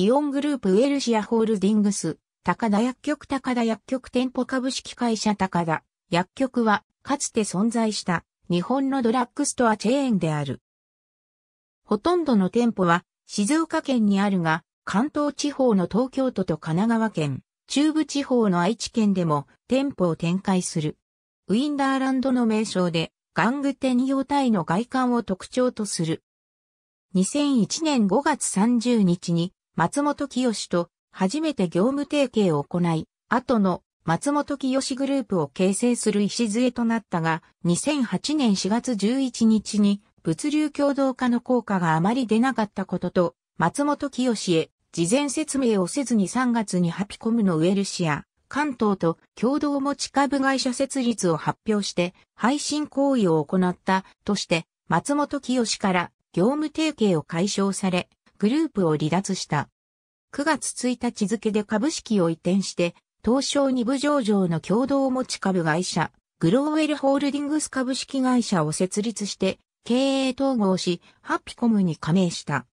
イオングループウエルシアホールディングス、高田薬局高田薬局店舗株式会社高田薬局は、かつて存在した日本のドラッグストアチェーンである。ほとんどの店舗は静岡県にあるが、関東地方の東京都と神奈川県、中部地方の愛知県でも店舗を展開する。ウィンダーランドの名称で、玩具店用体の外観を特徴とする。2001年5月30日に松本清と初めて業務提携を行い、後の松本清グループを形成する礎となったが、2008年4月11日に物流共同化の効果があまり出なかったことと、松本清へ事前説明をせずに3月にハピコムのウェルシア、関東と共同持ち株会社設立を発表して配信行為を行ったとして松本清から業務提携を解消されグループを離脱した。9月1日付で株式を移転して、東証2部上場の共同持ち株会社、グローウェルホールディングス株式会社を設立して、経営統合し、ハッピコムに加盟した。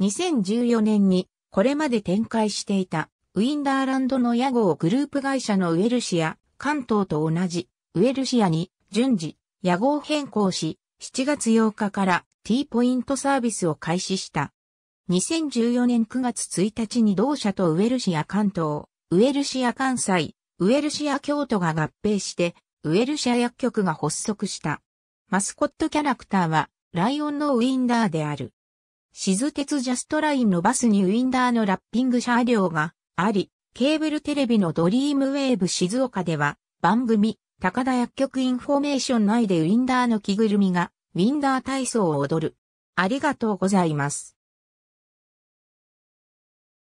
2014年に、これまで展開していた、ウィンダーランドの屋号グループ会社のウェルシア、関東と同じ、ウェルシアに、順次、屋号変更し、7月8日から T ポイントサービスを開始した。2014年9月1日に同社とウエルシア関東、ウエルシア関西、ウエルシア京都が合併して、ウエルシア薬局が発足した。マスコットキャラクターは、ライオンのウィンダーである。静鉄ジャストラインのバスにウィンダーのラッピング車両があり、ケーブルテレビのドリームウェーブ静岡では、番組、高田薬局インフォメーション内でウィンダーの着ぐるみが、ウィンダー体操を踊る。ありがとうございます。